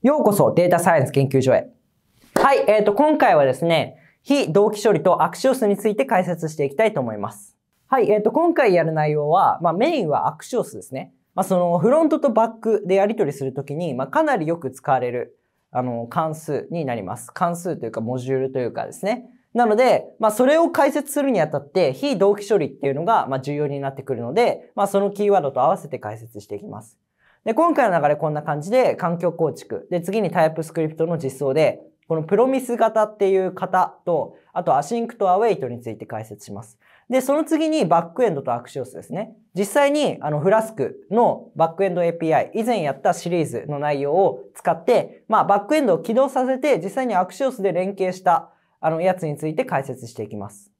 ようこそデータサイエンス研究所へ。はい、えっ、ー、と、今回はですね、非同期処理とアクシオスについて解説していきたいと思います。はい、えっ、ー、と、今回やる内容は、まあ、メインはアクシオスですね。まあ、その、フロントとバックでやり取りするときに、まあ、かなりよく使われる、あの、関数になります。関数というか、モジュールというかですね。なので、まあ、それを解説するにあたって、非同期処理っていうのが、まあ、重要になってくるので、まあ、そのキーワードと合わせて解説していきます。で、今回の流れこんな感じで、環境構築。で、次にタイプスクリプトの実装で、このプロミス型っていう型と、あとアシンクとアウェイトについて解説します。で、その次にバックエンドとアクシオスですね。実際にあのフラスクのバックエンド API、以前やったシリーズの内容を使って、まあバックエンドを起動させて実際にアクシオスで連携したあのやつについて解説していきます。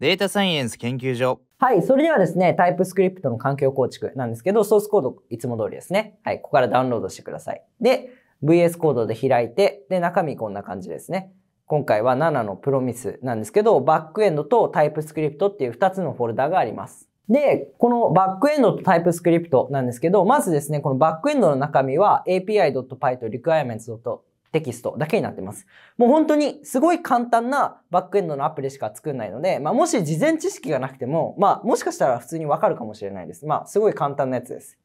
データサイエンス研究所。はい。それではですね、タイプスクリプトの環境構築なんですけど、ソースコードいつも通りですね。はい。ここからダウンロードしてください。で、VS コードで開いて、で、中身こんな感じですね。今回は7のプロミスなんですけど、バックエンドとタイプスクリプトっていう2つのフォルダがあります。で、このバックエンドとタイプスクリプトなんですけど、まずですね、このバックエンドの中身は a p i p y と r e q u i r e m e n t s p y テキストだけになってます。もう本当にすごい簡単なバックエンドのアプリしか作んないので、まあ、もし事前知識がなくても、まあ、もしかしたら普通にわかるかもしれないです。まあ、すごい簡単なやつです。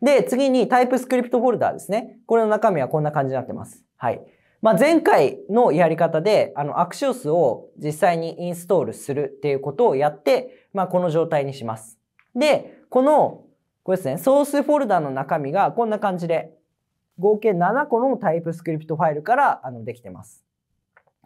で、次にタイプスクリプトフォルダーですね。これの中身はこんな感じになってます。はい。まあ、前回のやり方で、あの、アクシオスを実際にインストールするっていうことをやって、まあ、この状態にします。で、この、これですね、ソースフォルダーの中身がこんな感じで合計7個のタイプスクリプトファイルからあのできてます。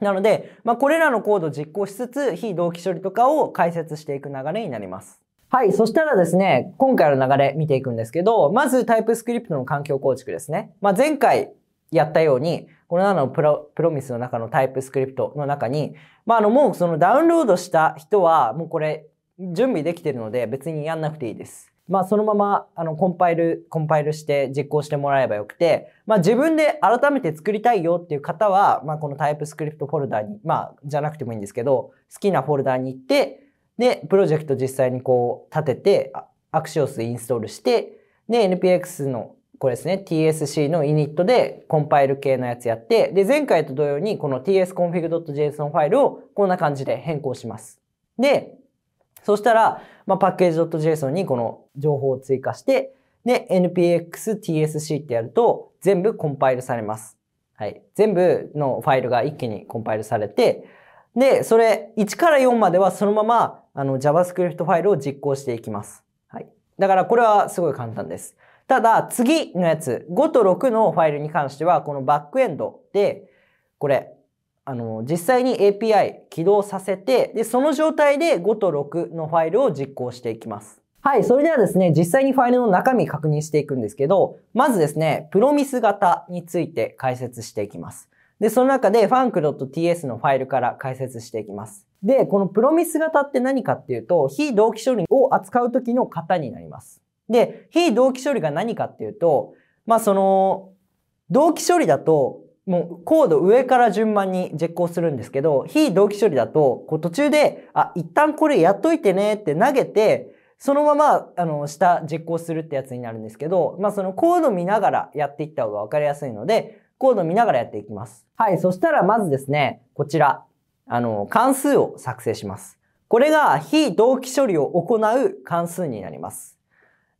なので、まあ、これらのコードを実行しつつ、非同期処理とかを解説していく流れになります。はい。そしたらですね、今回の流れ見ていくんですけど、まずタイプスクリプトの環境構築ですね。まあ、前回やったように、このらのプロプロミスの中のタイプスクリプトの中に、まあ、あの、もうそのダウンロードした人は、もうこれ準備できてるので別にやんなくていいです。まあ、そのままあのコンパイル、コンパイルして実行してもらえばよくて、まあ、自分で改めて作りたいよっていう方は、まあ、このタイプスクリプトフォルダに、まあ、じゃなくてもいいんですけど、好きなフォルダに行って、で、プロジェクト実際にこう立てて、アクシオスインストールして、で、NPX のこれですね、TSC のイニットでコンパイル系のやつやって、で、前回と同様にこの tsconfig.json ファイルをこんな感じで変更します。で、そしたら、まあ、パッケージ .json にこの情報を追加して、で、npx.tsc ってやると、全部コンパイルされます。はい。全部のファイルが一気にコンパイルされて、で、それ、1から4まではそのまま、あの、JavaScript ファイルを実行していきます。はい。だから、これはすごい簡単です。ただ、次のやつ、5と6のファイルに関しては、このバックエンドで、これ、あの、実際に API 起動させて、で、その状態で5と6のファイルを実行していきます。はい、それではですね、実際にファイルの中身確認していくんですけど、まずですね、プロミス型について解説していきます。で、その中で funk.ts のファイルから解説していきます。で、このプロミス型って何かっていうと、非同期処理を扱う時の型になります。で、非同期処理が何かっていうと、まあその、同期処理だともうコード上から順番に実行するんですけど、非同期処理だと、こう途中で、あ、一旦これやっといてねって投げて、そのまま、あの、下実行するってやつになるんですけど、まあそのコード見ながらやっていった方がわかりやすいので、コード見ながらやっていきます。はい、そしたらまずですね、こちら、あの、関数を作成します。これが非同期処理を行う関数になります。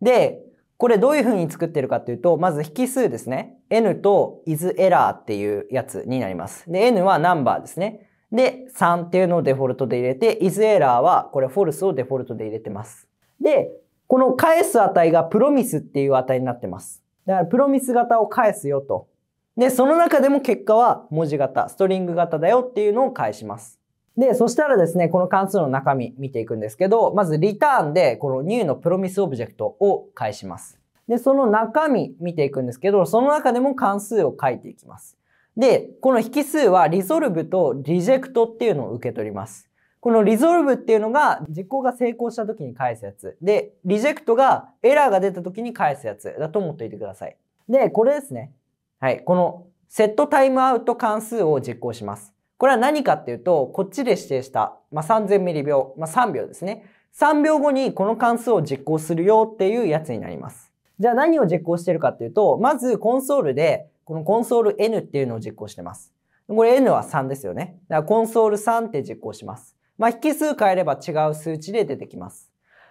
で、これどういうふうに作ってるかっていうと、まず引数ですね。n と is error っていうやつになります。で、n はナンバーですね。で、3っていうのをデフォルトで入れて、is error はこれ false をデフォルトで入れてます。で、この返す値がプロミスっていう値になってます。だからプロミス型を返すよと。で、その中でも結果は文字型、ストリング型だよっていうのを返します。で、そしたらですね、この関数の中身見ていくんですけど、まずリターンでこの new のプロミスオブジェクトを返します。で、その中身見ていくんですけど、その中でも関数を書いていきます。で、この引数はリゾルブとリジェクトっていうのを受け取ります。このリゾルブっていうのが実行が成功した時に返すやつ。で、リジェクトがエラーが出た時に返すやつだと思っておいてください。で、これですね。はい。このセットタイムアウト関数を実行します。これは何かっていうと、こっちで指定した、まあ、3000ミリ秒、まあ、3秒ですね。3秒後にこの関数を実行するよっていうやつになります。じゃあ何を実行してるかっていうと、まずコンソールで、このコンソール n っていうのを実行してます。これ n は3ですよね。だからコンソール3って実行します。まあ、引数変えれば違う数値で出てきます。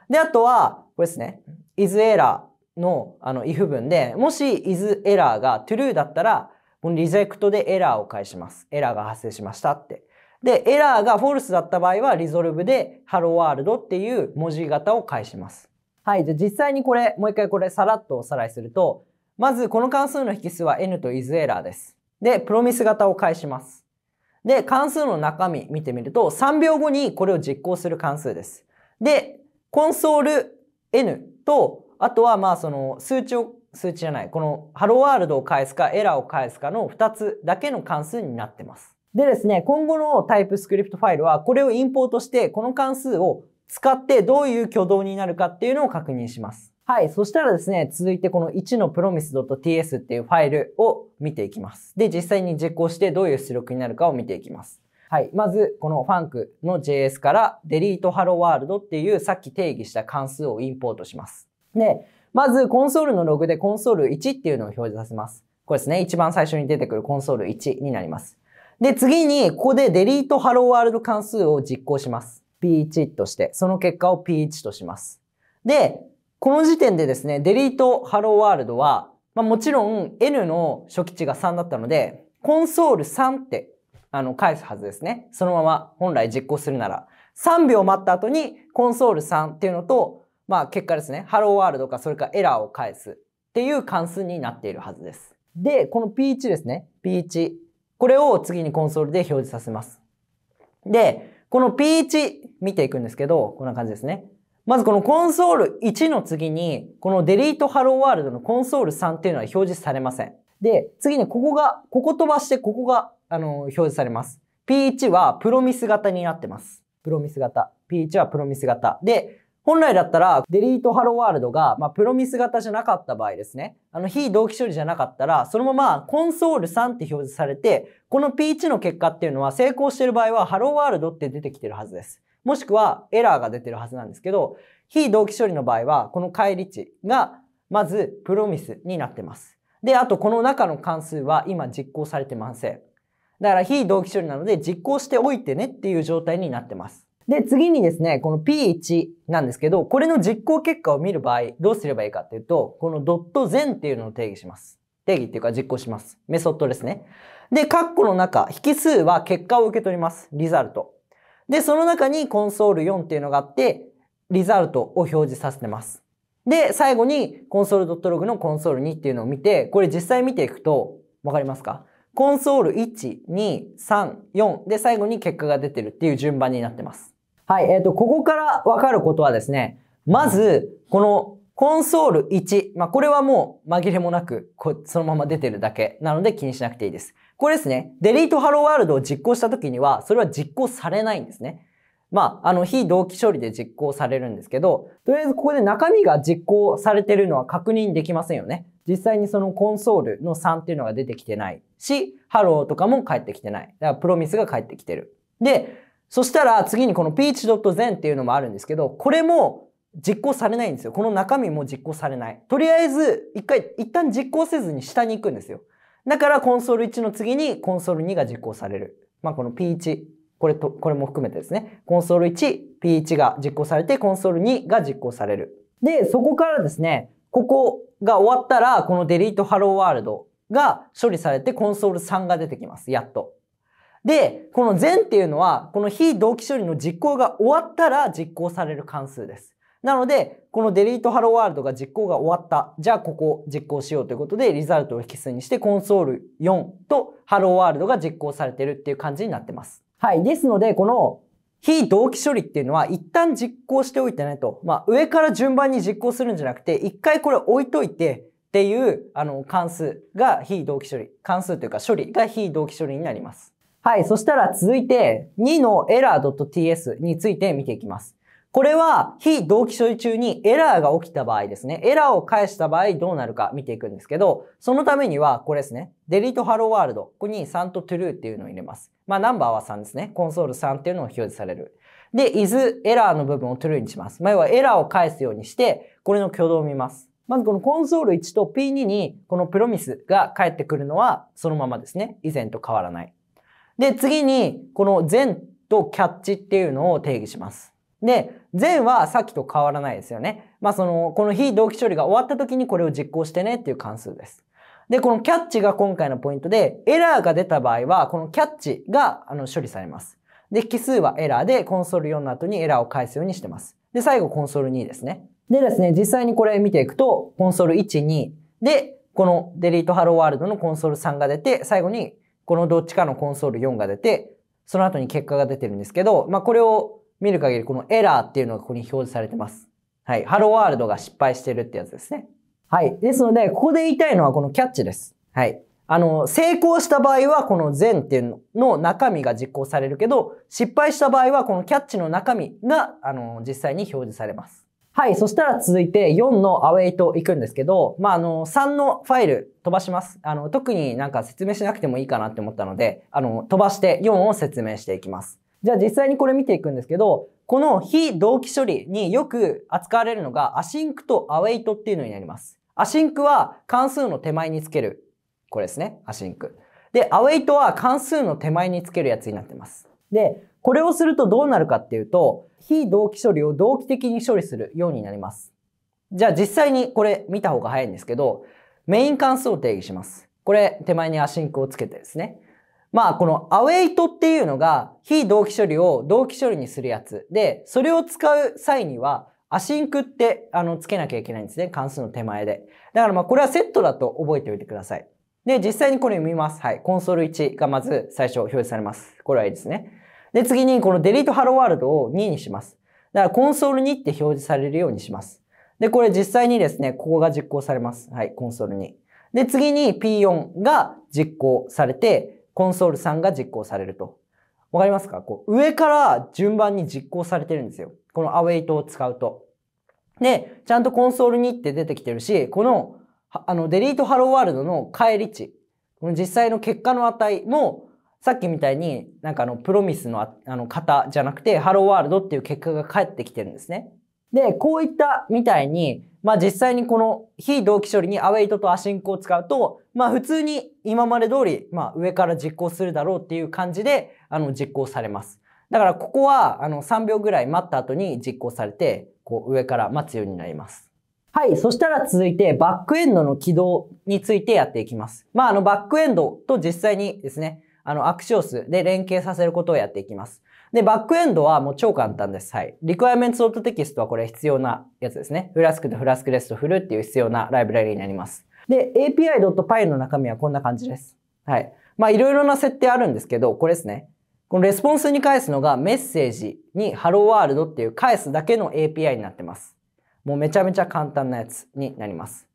で、あとは、これですね。is error のあの if 文で、もし is error が true だったら、このリジェクトでエラーを返します。エラーが発生しましたって。で、エラーがフォルスだった場合は、リゾルブでハローワールドっていう文字型を返します。はい。じゃあ実際にこれ、もう一回これさらっとおさらいすると、まずこの関数の引数は n と is エラーです。で、プロミス型を返します。で、関数の中身見てみると、3秒後にこれを実行する関数です。で、コンソール n と、あとはまあその数値を数値じゃない、このハローワールドを返すかエラーを返すかの2つだけの関数になってます。でですね、今後のタイプスクリプトファイルはこれをインポートしてこの関数を使ってどういう挙動になるかっていうのを確認します。はい。そしたらですね、続いてこの1の promise.ts っていうファイルを見ていきます。で、実際に実行してどういう出力になるかを見ていきます。はい。まず、この funk の JS から delete hello world っていうさっき定義した関数をインポートします。で、まず、コンソールのログでコンソール1っていうのを表示させます。これですね。一番最初に出てくるコンソール1になります。で、次に、ここで delete hello world 関数を実行します。p1 として、その結果を p1 とします。で、この時点でですね、delete hello world は、まあ、もちろん n の初期値が3だったので、コンソール3ってあの返すはずですね。そのまま本来実行するなら。3秒待った後にコンソール3っていうのとまあ結果ですね、ハローワールドかそれかエラーを返すっていう関数になっているはずです。で、この P1 ですね、P1。これを次にコンソールで表示させます。で、この P1 見ていくんですけど、こんな感じですね。まずこのコンソール1の次に、このデリートハローワールドのコンソール3っていうのは表示されません。で、次にここが、ここ飛ばしてここが、あの、表示されます。P1 はプロミス型になってます。プロミス型。P1 はプロミス型。で、本来だったら、デリートハローワールドが、まあ、プロミス型じゃなかった場合ですね。あの、非同期処理じゃなかったら、そのままコンソール3って表示されて、この P1 の結果っていうのは成功してる場合は、ハローワールドって出てきてるはずです。もしくは、エラーが出てるはずなんですけど、非同期処理の場合は、この返り値が、まず、プロミスになってます。で、あと、この中の関数は今実行されてません。だから、非同期処理なので、実行しておいてねっていう状態になってます。で、次にですね、この P1 なんですけど、これの実行結果を見る場合、どうすればいいかっていうと、このドット全っていうのを定義します。定義っていうか実行します。メソッドですね。で、カッコの中、引数は結果を受け取ります。リザルト。で、その中にコンソール4っていうのがあって、リザルトを表示させてます。で、最後にコンソール .log のコンソール2っていうのを見て、これ実際見ていくと、わかりますかコンソール1、2、3、4で最後に結果が出てるっていう順番になってます。はい、えっ、ー、と、ここからわかることはですね、まず、このコンソール1。まあ、これはもう紛れもなく、こそのまま出てるだけなので気にしなくていいです。これですね、デリートハローワールドを実行した時には、それは実行されないんですね。まあ、あの、非同期処理で実行されるんですけど、とりあえずここで中身が実行されてるのは確認できませんよね。実際にそのコンソールの3っていうのが出てきてないし、ハローとかも返ってきてない。だからプロミスが返ってきてる。で、そしたら次にこの peach.zen っていうのもあるんですけど、これも実行されないんですよ。この中身も実行されない。とりあえず、一回、一旦実行せずに下に行くんですよ。だからコンソール1の次にコンソール2が実行される。まあ、この P1、これと、これも含めてですね。コンソール1、P1 が実行されて、コンソール2が実行される。で、そこからですね、ここが終わったら、この delete hello world が処理されて、コンソール3が出てきます。やっと。で、この全っていうのは、この非同期処理の実行が終わったら実行される関数です。なので、このデリートハローワールドが実行が終わった。じゃあ、ここ実行しようということで、リザルトを引数にして、コンソール4とハローワールドが実行されてるっていう感じになってます。はい。ですので、この非同期処理っていうのは、一旦実行しておいてねと。まあ、上から順番に実行するんじゃなくて、一回これ置いといて、っていう、あの、関数が非同期処理。関数というか処理が非同期処理になります。はい。そしたら続いて2のエラー .ts について見ていきます。これは非同期処理中にエラーが起きた場合ですね。エラーを返した場合どうなるか見ていくんですけど、そのためにはこれですね。delete hello world。ここに3と true っていうのを入れます。まあナンバーは3ですね。コンソール3っていうのを表示される。で、is エラーの部分を true にします。まあ要はエラーを返すようにして、これの挙動を見ます。まずこのコンソール1と P2 にこのプロミスが返ってくるのはそのままですね。以前と変わらない。で、次に、この全とキャッチっていうのを定義します。で、全はさっきと変わらないですよね。まあ、その、この非同期処理が終わった時にこれを実行してねっていう関数です。で、このキャッチが今回のポイントで、エラーが出た場合は、このキャッチがあの処理されます。で、引数はエラーで、コンソール4の後にエラーを返すようにしてます。で、最後コンソール2ですね。でですね、実際にこれ見ていくと、コンソール1、2で、このデリートハローワールドのコンソール3が出て、最後にこのどっちかのコンソール4が出て、その後に結果が出てるんですけど、まあ、これを見る限り、このエラーっていうのがここに表示されてます。はい。ハローワールドが失敗してるってやつですね。はい。ですので、ここで言いたいのはこのキャッチです。はい。あの、成功した場合はこの全っていうの中身が実行されるけど、失敗した場合はこのキャッチの中身が、あの、実際に表示されます。はい。そしたら続いて4のアウェイと行くんですけど、まあ、あの、3のファイル飛ばします。あの、特になんか説明しなくてもいいかなって思ったので、あの、飛ばして4を説明していきます。じゃあ実際にこれ見ていくんですけど、この非同期処理によく扱われるのが、アシンクとアウェイトっていうのになります。アシンクは関数の手前につける。これですね。アシンク。で、アウェイトは関数の手前につけるやつになってます。で、これをするとどうなるかっていうと、非同期処理を同期的に処理するようになります。じゃあ実際にこれ見た方が早いんですけど、メイン関数を定義します。これ手前にアシンクをつけてですね。まあこのアウェイトっていうのが非同期処理を同期処理にするやつで、それを使う際にはアシンクってあのつけなきゃいけないんですね。関数の手前で。だからまあこれはセットだと覚えておいてください。で、実際にこれ見ます。はい。コンソール1がまず最初表示されます。これはいいですね。で、次にこのデリートハローワールドを2にします。だからコンソール2って表示されるようにします。で、これ実際にですね、ここが実行されます。はい、コンソールに。で、次に P4 が実行されて、コンソール3が実行されると。わかりますかこう上から順番に実行されてるんですよ。このアウェイトを使うと。で、ちゃんとコンソール2って出てきてるし、この、あの、デリートハローワールドの帰り値、この実際の結果の値もさっきみたいになんかあのプロミスのあの型じゃなくてハローワールドっていう結果が返ってきてるんですね。で、こういったみたいに、まあ実際にこの非同期処理にアウェイトとアシンクを使うと、まあ普通に今まで通り、まあ上から実行するだろうっていう感じで、あの実行されます。だからここは、あの3秒ぐらい待った後に実行されて、こう上から待つようになります。はい。そしたら続いて、バックエンドの起動についてやっていきます。まあ、あの、バックエンドと実際にですね、あの、アクシオスで連携させることをやっていきます。で、バックエンドはもう超簡単です。はい。r e q u i r e m e n t s t x t はこれ必要なやつですね。フラスクとフラスクレストフルっていう必要なライブラリになります。で、api.py の中身はこんな感じです。はい。まあ、いろいろな設定あるんですけど、これですね。このレスポンスに返すのがメッセージに Hello World っていう返すだけの API になってます。もうめちゃめちゃ簡単なやつになります。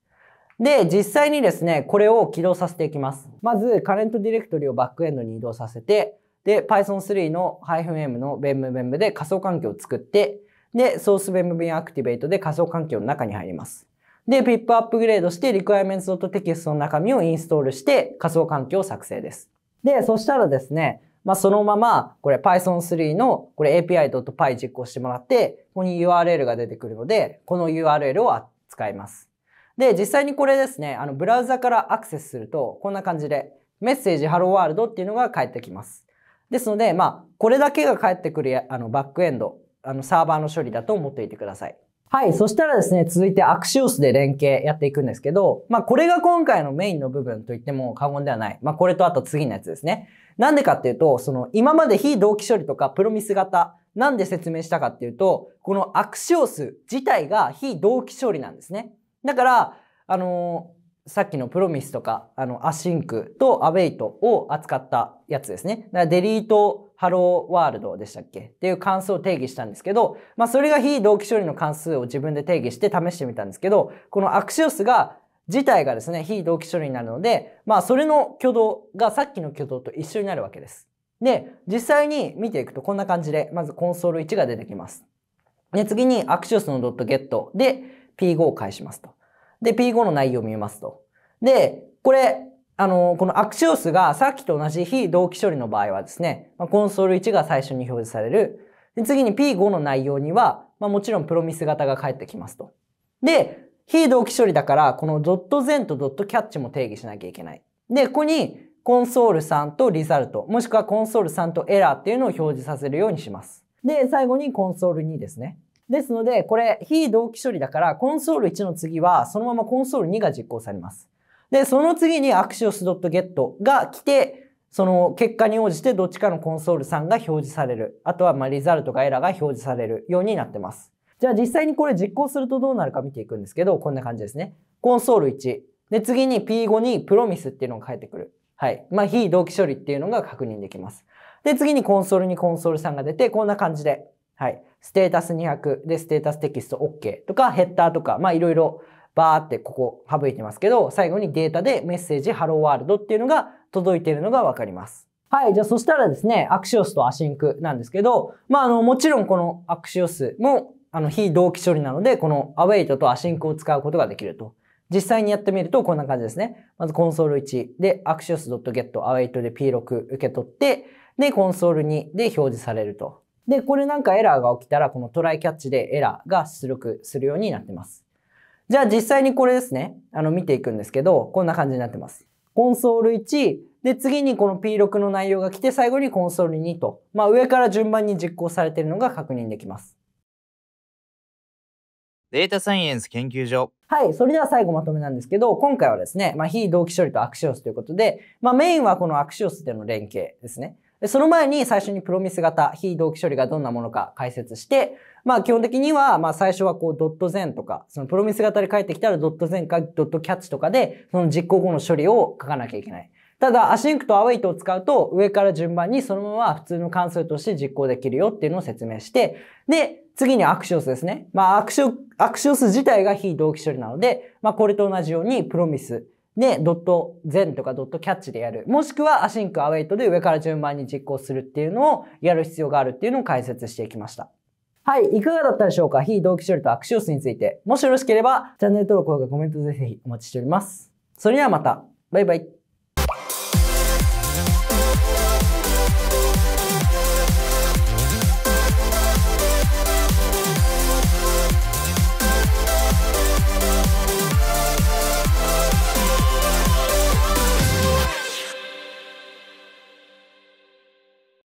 で、実際にですね、これを起動させていきます。まず、カレントディレクトリをバックエンドに移動させて、で、Python 3の -m の BEMBEMB で仮想環境を作って、で、ソース BEMBEM アクティベートで仮想環境の中に入ります。で、ピップアップグレードして requirements.txt の中身をインストールして仮想環境を作成です。で、そしたらですね、まあ、そのまま、これ Python 3のこれ api.py 実行してもらって、ここに URL が出てくるので、この URL を使います。で、実際にこれですね、あの、ブラウザからアクセスすると、こんな感じで、メッセージハローワールドっていうのが返ってきます。ですので、まあ、これだけが返ってくるあのバックエンド、あのサーバーの処理だと思っていてください。はい。そしたらですね、続いてアクシオスで連携やっていくんですけど、まあこれが今回のメインの部分と言っても過言ではない。まあこれとあと次のやつですね。なんでかっていうと、その今まで非同期処理とかプロミス型、なんで説明したかっていうと、このアクシオス自体が非同期処理なんですね。だから、あのー、さっきのプロミスとか、あの、アシンクとアウェイトを扱ったやつですね。だからデリートハローワールドでしたっけっていう関数を定義したんですけど、まあ、それが非同期処理の関数を自分で定義して試してみたんですけど、このアクシオスが自体がですね、非同期処理になるので、まあ、それの挙動がさっきの挙動と一緒になるわけです。で、実際に見ていくとこんな感じで、まずコンソール1が出てきます。で、次にアクシオスのドットゲットで、P5 を返しますと。で、P5 の内容を見ますと。で、これ、あの、このアクシオスがさっきと同じ非同期処理の場合はですね、まコンソール1が最初に表示される。で次に P5 の内容には、まあ、もちろんプロミス型が返ってきますと。で、非同期処理だから、このドットンとドットキャッチも定義しなきゃいけない。で、ここにコンソール3とリザルト、もしくはコンソール3とエラーっていうのを表示させるようにします。で、最後にコンソール2ですね。ですので、これ非同期処理だから、コンソール1の次はそのままコンソール2が実行されます。で、その次に a ス i ット g e t が来て、その結果に応じてどっちかのコンソール3が表示される。あとはまリザルトがエラーが表示されるようになってます。じゃあ実際にこれ実行するとどうなるか見ていくんですけど、こんな感じですね。コンソール1。で、次に P5 にプロミスっていうのが返ってくる。はい。まあ、非同期処理っていうのが確認できます。で、次にコンソールにコンソール3が出て、こんな感じで。はい。ステータス200でステータステキスト OK とかヘッダーとか、まあいろいろバーってここ省いてますけど、最後にデータでメッセージハローワールドっていうのが届いているのがわかります。はい。じゃあそしたらですね、アクシオスとアシンクなんですけど、まああの、もちろんこのアクシオスもあの非同期処理なので、このアウェイトとアシンクを使うことができると。実際にやってみるとこんな感じですね。まずコンソール1でアクシオス g e t await で P6 受け取って、で、コンソール2で表示されると。で、これなんかエラーが起きたら、このトライキャッチでエラーが出力するようになってます。じゃあ実際にこれですね、あの見ていくんですけど、こんな感じになってます。コンソール1、で、次にこの P6 の内容が来て、最後にコンソール2と、まあ上から順番に実行されているのが確認できます。データサイエンス研究所。はい。それでは最後まとめなんですけど、今回はですね、まあ、非同期処理とアクシオスということで、まあ、メインはこのアクシオスでの連携ですね。その前に最初にプロミス型、非同期処理がどんなものか解説して、まあ基本的には、まあ最初はこうドットンとか、そのプロミス型で返ってきたらドットンかドットキャッチとかで、その実行後の処理を書かなきゃいけない。ただ、アシンクとアウェイトを使うと、上から順番にそのまま普通の関数として実行できるよっていうのを説明して、で、次にアクシンスですね。まあアクショアクシオス自体が非同期処理なので、まあこれと同じようにプロミスね、ドットゼンとかドットキャッチでやる。もしくはアシンクアウェイトで上から順番に実行するっていうのをやる必要があるっていうのを解説していきました。はい、いかがだったでしょうか非同期処理とアクシオスについて。もしよろしければ、チャンネル登録、高評価、コメントぜひお待ちしております。それではまた。バイバイ。